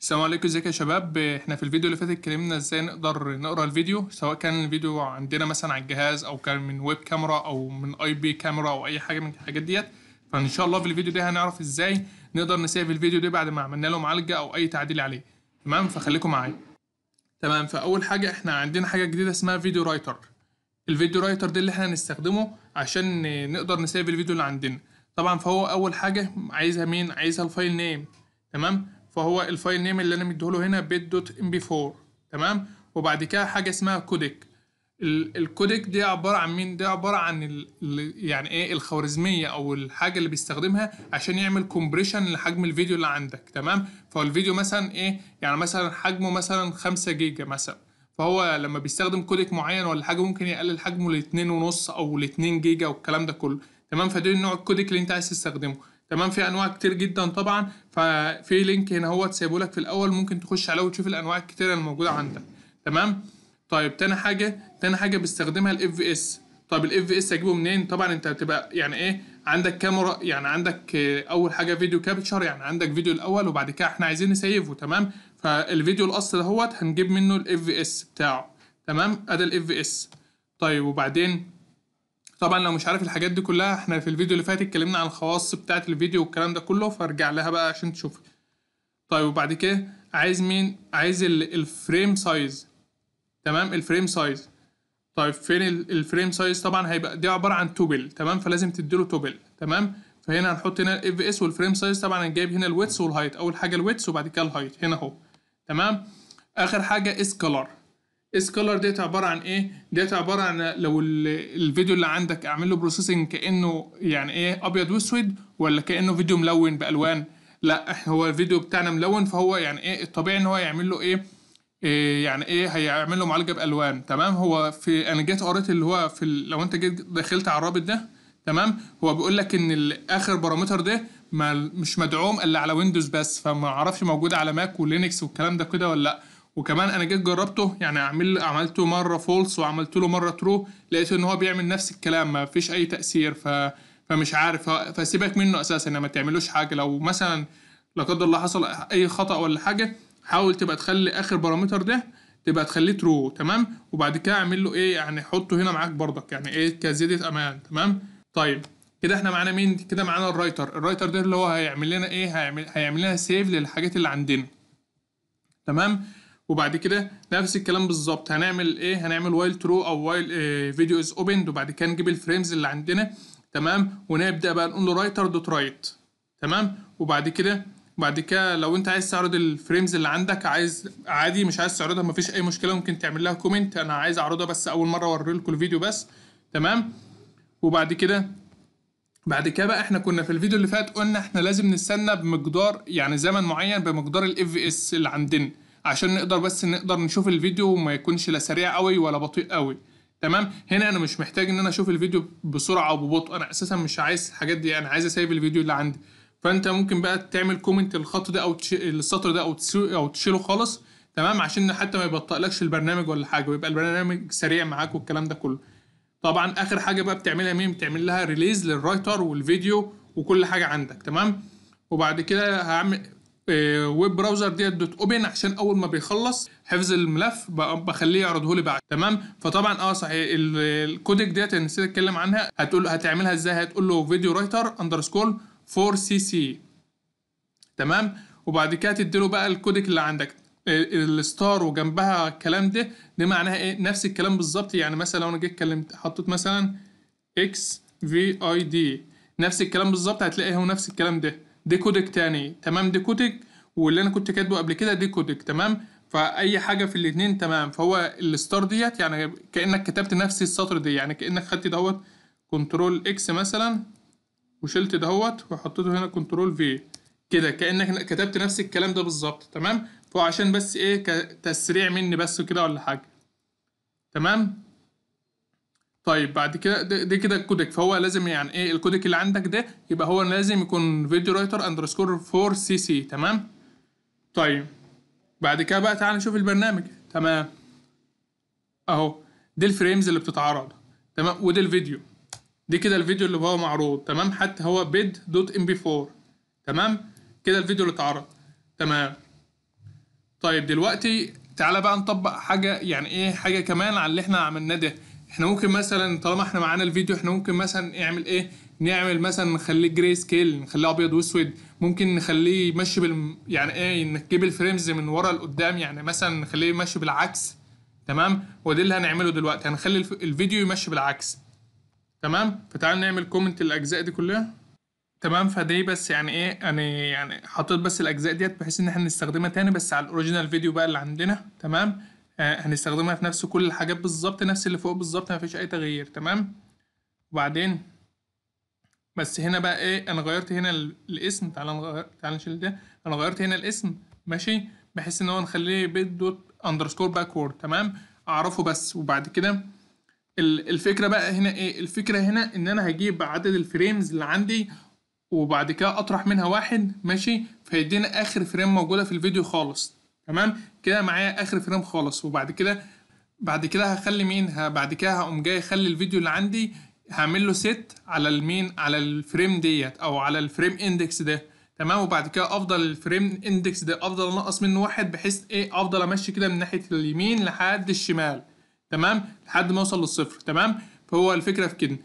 السلام عليكم ازيك يا شباب احنا في الفيديو اللي فات اتكلمنا ازاي نقدر نقرا الفيديو سواء كان الفيديو عندنا مثلا على الجهاز او كان من ويب كاميرا او من اي بي كاميرا او اي حاجه من الحاجات ديت فان شاء الله في الفيديو ده هنعرف ازاي نقدر نسيف الفيديو ده بعد ما عملنا له معالجه او اي تعديل عليه تمام فخليكم معايا تمام فاول حاجه احنا عندنا حاجه جديده اسمها فيديو رايتر الفيديو رايتر ده اللي احنا هنستخدمه عشان نقدر نسيف الفيديو اللي عندنا طبعا فهو اول حاجه عايزها مين عايزها الفايل نيم تمام فهو الفايل نيم اللي انا مديهوله هنا بيت دوت ام بي 4 تمام وبعد كده حاجه اسمها كوديك الكوديك دي عباره عن مين دي عباره عن يعني ايه الخوارزميه او الحاجه اللي بيستخدمها عشان يعمل كومبريشن لحجم الفيديو اللي عندك تمام فالفيديو مثلا ايه يعني مثلا حجمه مثلا 5 جيجا مثلا فهو لما بيستخدم كوديك معين ولا حاجه ممكن يقلل حجمه ل 2.5 او ل 2 جيجا والكلام ده كله تمام فده نوع الكوديك اللي انت عايز تستخدمه تمام في انواع كتير جدا طبعا ففي لينك هنا هو سايبه لك في الاول ممكن تخش عليه وتشوف الانواع الكتيره الموجوده عندك تمام طيب تاني حاجه تاني حاجه بستخدمها الاف في اس طب الاف في اس اجيبه منين طبعا انت هتبقى يعني ايه عندك كاميرا يعني عندك اول حاجه فيديو كابتشر يعني عندك فيديو الاول وبعد كده احنا عايزين نسيفه تمام فالفيديو الاصل دهوت هنجيب منه الاف في اس بتاعه تمام ادي الاف في اس طيب وبعدين طبعا لو مش عارف الحاجات دي كلها احنا في الفيديو اللي فات اتكلمنا عن الخواص بتاعت الفيديو والكلام ده كله فارجع لها بقى عشان تشوف طيب وبعد كده عايز مين عايز الفريم سايز تمام الفريم سايز طيب فين الفريم سايز طبعا هيبقى دي عباره عن توبل تمام فلازم تديله توبل تمام فهنا هنحط هنا الاف اس والفريم سايز طبعا انا جايب هنا الويتس والهايت اول حاجه الويتس وبعد كده الهايت هنا اهو تمام اخر حاجه اس كلر كولر ديتا عباره عن ايه ديتا عباره عن لو الفيديو اللي عندك اعمل له بروسيسنج كانه يعني ايه ابيض واسود ولا كانه فيديو ملون بالوان لا هو الفيديو بتاعنا ملون فهو يعني ايه الطبيعي ان هو يعمل له ايه, إيه يعني ايه هيعمل له معالجه بالوان تمام هو في انا جيت قريت اللي هو في لو انت جيت دخلت على الرابط ده تمام هو بيقول لك ان اخر بارامتر ده مش مدعوم الا على ويندوز بس فما اعرفش موجود على ماك ولينكس والكلام ده كده ولا لا وكمان انا جيت جربته يعني عمل عملته مره فولس وعملت له مره ترو لقيت ان هو بيعمل نفس الكلام ما فيش اي تاثير ف فمش عارف فسيبك منه اساسا يعني ما تعملوش حاجه لو مثلا لا قدر الله حصل اي خطا ولا حاجه حاول تبقى تخلي اخر بارامتر ده تبقى تخليه ترو تمام وبعد كده اعمل له ايه يعني حطه هنا معاك بردك يعني ايه كزياده امان تمام طيب كده احنا معانا مين كده معانا الرايتر الرايتر ده اللي هو هيعمل لنا ايه هيعمل هيعمل لنا سيف للحاجات اللي عندنا تمام وبعد كده نفس الكلام بالظبط هنعمل ايه هنعمل وايل ترو او وايل فيديو از اوبند وبعد كده نجيب الفريمز اللي عندنا تمام ونبدا بقى نقول له رايتر دوت رايت تمام وبعد كده بعد كده لو انت عايز تعرض الفريمز اللي عندك عايز عادي مش عايز تعرضها مفيش اي مشكله ممكن تعمل لها كومنت انا عايز اعرضها بس اول مره اوري لكم الفيديو بس تمام وبعد كده بعد كده بقى احنا كنا في الفيديو اللي فات قلنا احنا لازم نستنى بمقدار يعني زمن معين بمقدار الاف اس اللي عندنا عشان نقدر بس نقدر نشوف الفيديو وما يكونش لا سريع قوي ولا بطيء قوي تمام هنا انا مش محتاج ان انا اشوف الفيديو بسرعه او ببطء انا اساسا مش عايز الحاجات دي انا عايز اسيب الفيديو اللي عندي فانت ممكن بقى تعمل كومنت للخط ده او تش... السطر ده او او تشيله خالص تمام عشان حتى ما يبطئلكش البرنامج ولا حاجه ويبقى البرنامج سريع معاك والكلام ده كله طبعا اخر حاجه بقى بتعملها مين بتعمل لها ريليز للرايتر والفيديو وكل حاجه عندك تمام وبعد كده هعمل ويب براوزر ديت دوت اوبن عشان اول ما بيخلص حفظ الملف بخليه يعرضه لي بعد تمام فطبعا اه صحيح الكودك ديت انا نسيت اتكلم عنها هتقول هتعملها ازاي هتقول له فيديو رايتر اندرسكول 4 سي سي تمام وبعد كده تدي له بقى الكودك اللي عندك الستار وجنبها الكلام ده ده معناها ايه نفس الكلام بالظبط يعني مثلا لو انا جيت اتكلمت حطيت مثلا اكس في اي دي نفس الكلام بالظبط هتلاقي هو نفس الكلام ده دي كودك تاني تمام دي كودك واللي انا كنت كاتبه قبل كده دي كودك تمام فاي حاجه في الاثنين تمام فهو الستار ديت يعني كانك كتبت نفس السطر دي يعني كانك خدت دهوت كنترول اكس مثلا وشلت دهوت وحطيته هنا كنترول في كده كانك كتبت نفس الكلام ده بالظبط تمام فهو عشان بس ايه كتسريع مني بس كده ولا حاجه تمام طيب بعد كده دي كده الكودك فهو لازم يعني ايه الكودك اللي عندك ده يبقى هو لازم يكون فيديو رايتر اندرسكور 4 سي سي تمام طيب بعد كده بقى تعال نشوف البرنامج تمام اهو دي الفريمز اللي بتتعرض تمام ودي الفيديو دي كده الفيديو اللي هو معروض تمام حتى هو بيد دوت ام بي 4 تمام كده الفيديو اللي اتعرض تمام طيب دلوقتي تعالى بقى نطبق حاجه يعني ايه حاجه كمان على اللي احنا عملناه ده احنا ممكن مثلا طالما احنا معانا الفيديو احنا ممكن مثلا نعمل ايه نعمل مثلا نخليه جراي سكيل نخليه ابيض واسود ممكن نخليه يمشي بال يعني ايه نجيب الفريمز من ورا لقدام يعني مثلا نخليه يمشي بالعكس تمام وده اللي هنعمله دلوقتي هنخلي الفيديو يمشي بالعكس تمام فتعال نعمل كومنت الاجزاء دي كلها تمام فدي بس يعني ايه انا يعني،, يعني حطيت بس الاجزاء ديت بحيث ان احنا نستخدمها تاني بس على الاوريجينال فيديو بقى اللي عندنا تمام آه، هنستخدمها في نفس كل الحاجات بالظبط نفس اللي فوق بالظبط مفيش اي تغيير تمام وبعدين بس هنا بقى ايه انا غيرت هنا الاسم تعال نغير تعال نشيل ده انا غيرت هنا الاسم ماشي بحيث ان هو نخليه بيت دوت اندرسكور باكورد تمام اعرفه بس وبعد كده الفكره بقى هنا ايه الفكره هنا ان انا هجيب عدد الفريمز اللي عندي وبعد كده اطرح منها واحد ماشي فيدينا اخر فريم موجوده في الفيديو خالص تمام كده معايا اخر فريم خالص وبعد كده بعد كده هخلي مين بعد كده هقوم جاي اخلي الفيديو اللي عندي هعمل له سيت على المين على الفريم ديت او على الفريم اندكس ده تمام وبعد كده افضل الفريم اندكس ده افضل انقص منه واحد بحيث ايه افضل امشي كده من ناحيه اليمين لحد الشمال تمام لحد ما اوصل للصفر تمام فهو الفكره في كده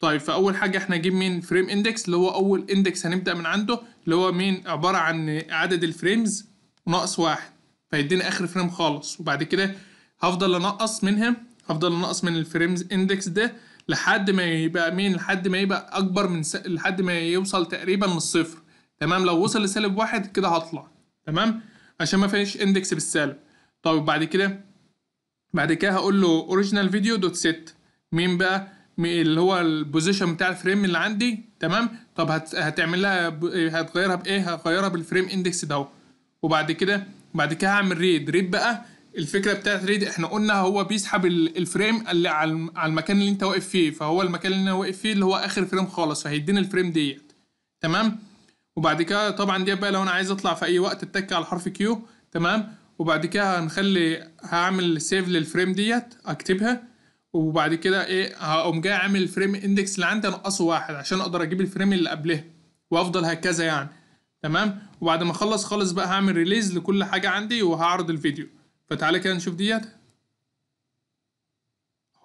طيب فاول حاجه احنا نجيب مين فريم اندكس اللي هو اول اندكس هنبدا من عنده اللي هو مين عباره عن عدد الفريمز وناقص واحد فيديني اخر فريم خالص وبعد كده هفضل انقص منها هفضل انقص من الفريمز اندكس ده لحد ما يبقى مين لحد ما يبقى اكبر من س... لحد ما يوصل تقريبا للصفر تمام لو وصل لسالب واحد كده هطلع تمام عشان ما فيش اندكس بالسالب طب بعد كده بعد كده هقول له اوريجينال فيديو دوت سيت مين بقى اللي هو البوزيشن بتاع الفريم اللي عندي تمام طب هت... هتعمل لها ب... هتغيرها بايه هغيرها بالفريم اندكس ده وبعد كده بعد كده هعمل ريد ريد بقى الفكره بتاعت ريد احنا قلنا هو بيسحب الفريم اللي على المكان اللي انت واقف فيه فهو المكان اللي انا واقف فيه اللي هو اخر فريم خالص فهيديني الفريم ديت تمام وبعد كده طبعا دي بقى لو انا عايز اطلع في اي وقت اتك على حرف كيو تمام وبعد كده هنخلي هعمل سيف للفريم ديت اكتبها وبعد كده ايه هقوم جاي عامل الفريم اندكس اللي عندي انقصه واحد عشان اقدر اجيب الفريم اللي قبلها وافضل هكذا يعني تمام وبعد ما اخلص خالص بقى هعمل ريليز لكل حاجه عندي وهعرض الفيديو فتعالى كده نشوف ديت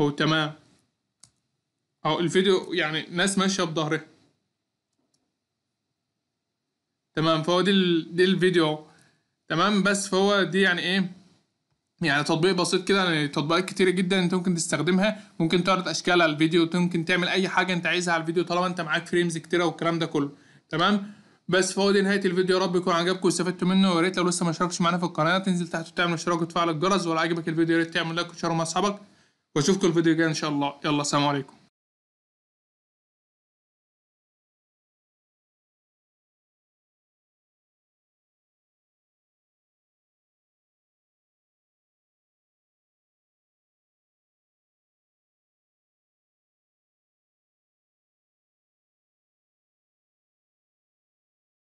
اهو تمام اهو الفيديو يعني ناس ماشيه بظهرها تمام فهو دي دي الفيديو تمام بس فهو دي يعني ايه يعني تطبيق بسيط كده يعني تطبيقات كتيره جدا انت ممكن تستخدمها ممكن تعرض اشكال على الفيديو ممكن تعمل اي حاجه انت عايزها على الفيديو طالما انت معاك فريمز كتيره والكلام ده كله تمام بس فهو دي نهايه الفيديو يا رب يكون عجبكم واستفدتوا منه ويا ريت لو لسه ما اشتركتش معانا في القناه تنزل تحت وتعمل اشتراك وتفعل الجرس ولو عجبك الفيديو يا ريت تعمل لايك وشير مع اصحابك واشوفكم الفيديو الجاي ان شاء الله يلا سلام عليكم